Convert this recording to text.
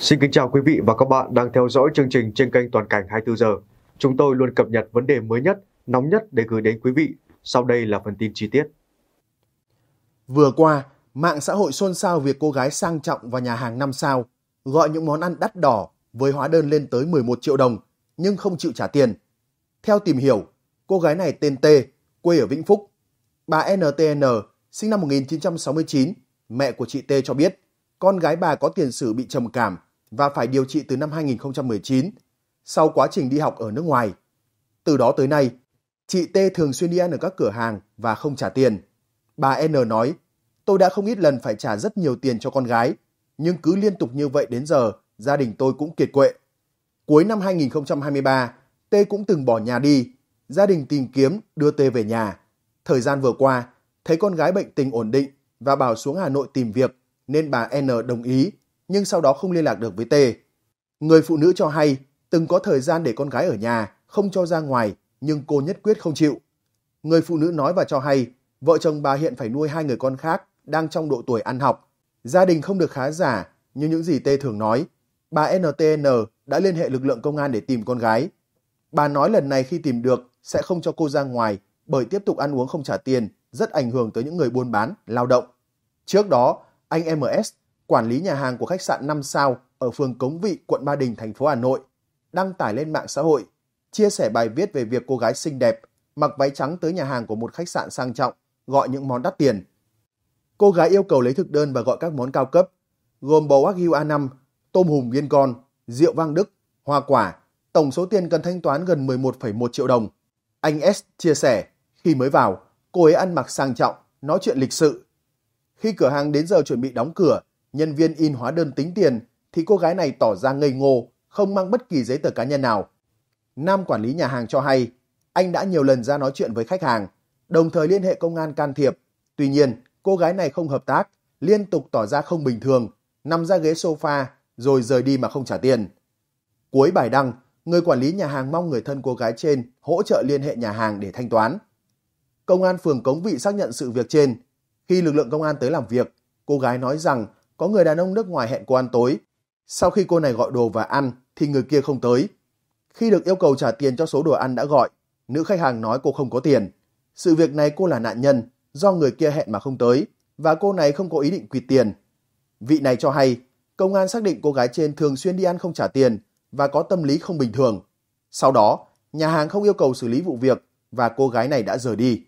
Xin kính chào quý vị và các bạn đang theo dõi chương trình trên kênh Toàn cảnh 24 giờ. Chúng tôi luôn cập nhật vấn đề mới nhất, nóng nhất để gửi đến quý vị. Sau đây là phần tin chi tiết. Vừa qua, mạng xã hội xôn xao việc cô gái sang trọng vào nhà hàng 5 sao gọi những món ăn đắt đỏ với hóa đơn lên tới 11 triệu đồng nhưng không chịu trả tiền. Theo tìm hiểu, cô gái này tên T, quê ở Vĩnh Phúc. Bà NTN, sinh năm 1969, mẹ của chị T cho biết con gái bà có tiền sử bị trầm cảm và phải điều trị từ năm 2019 sau quá trình đi học ở nước ngoài. Từ đó tới nay, chị T thường xuyên đi ăn ở các cửa hàng và không trả tiền. Bà N nói, tôi đã không ít lần phải trả rất nhiều tiền cho con gái, nhưng cứ liên tục như vậy đến giờ, gia đình tôi cũng kiệt quệ. Cuối năm 2023, T cũng từng bỏ nhà đi, gia đình tìm kiếm đưa T về nhà. Thời gian vừa qua, thấy con gái bệnh tình ổn định và bảo xuống Hà Nội tìm việc, nên bà N đồng ý nhưng sau đó không liên lạc được với T. Người phụ nữ cho hay từng có thời gian để con gái ở nhà, không cho ra ngoài, nhưng cô nhất quyết không chịu. Người phụ nữ nói và cho hay vợ chồng bà hiện phải nuôi hai người con khác đang trong độ tuổi ăn học. Gia đình không được khá giả như những gì T thường nói. Bà NTN đã liên hệ lực lượng công an để tìm con gái. Bà nói lần này khi tìm được sẽ không cho cô ra ngoài bởi tiếp tục ăn uống không trả tiền rất ảnh hưởng tới những người buôn bán, lao động. Trước đó, anh MS quản lý nhà hàng của khách sạn 5 sao ở phường Cống Vị, quận Ba Đình, thành phố Hà Nội, đăng tải lên mạng xã hội, chia sẻ bài viết về việc cô gái xinh đẹp mặc váy trắng tới nhà hàng của một khách sạn sang trọng, gọi những món đắt tiền. Cô gái yêu cầu lấy thực đơn và gọi các món cao cấp, gồm bò wagyu A5, tôm hùm viên con, rượu vang Đức, hoa quả, tổng số tiền cần thanh toán gần 11,1 triệu đồng. Anh S chia sẻ, khi mới vào, cô ấy ăn mặc sang trọng, nói chuyện lịch sự. Khi cửa hàng đến giờ chuẩn bị đóng cửa, nhân viên in hóa đơn tính tiền thì cô gái này tỏ ra ngây ngô, không mang bất kỳ giấy tờ cá nhân nào. Nam quản lý nhà hàng cho hay, anh đã nhiều lần ra nói chuyện với khách hàng, đồng thời liên hệ công an can thiệp. Tuy nhiên, cô gái này không hợp tác, liên tục tỏ ra không bình thường, nằm ra ghế sofa rồi rời đi mà không trả tiền. Cuối bài đăng, người quản lý nhà hàng mong người thân cô gái trên hỗ trợ liên hệ nhà hàng để thanh toán. Công an phường Cống Vị xác nhận sự việc trên. Khi lực lượng công an tới làm việc, cô gái nói rằng có người đàn ông nước ngoài hẹn cô ăn tối. Sau khi cô này gọi đồ và ăn, thì người kia không tới. Khi được yêu cầu trả tiền cho số đồ ăn đã gọi, nữ khách hàng nói cô không có tiền. Sự việc này cô là nạn nhân, do người kia hẹn mà không tới, và cô này không có ý định quỵt tiền. Vị này cho hay, công an xác định cô gái trên thường xuyên đi ăn không trả tiền và có tâm lý không bình thường. Sau đó, nhà hàng không yêu cầu xử lý vụ việc và cô gái này đã rời đi.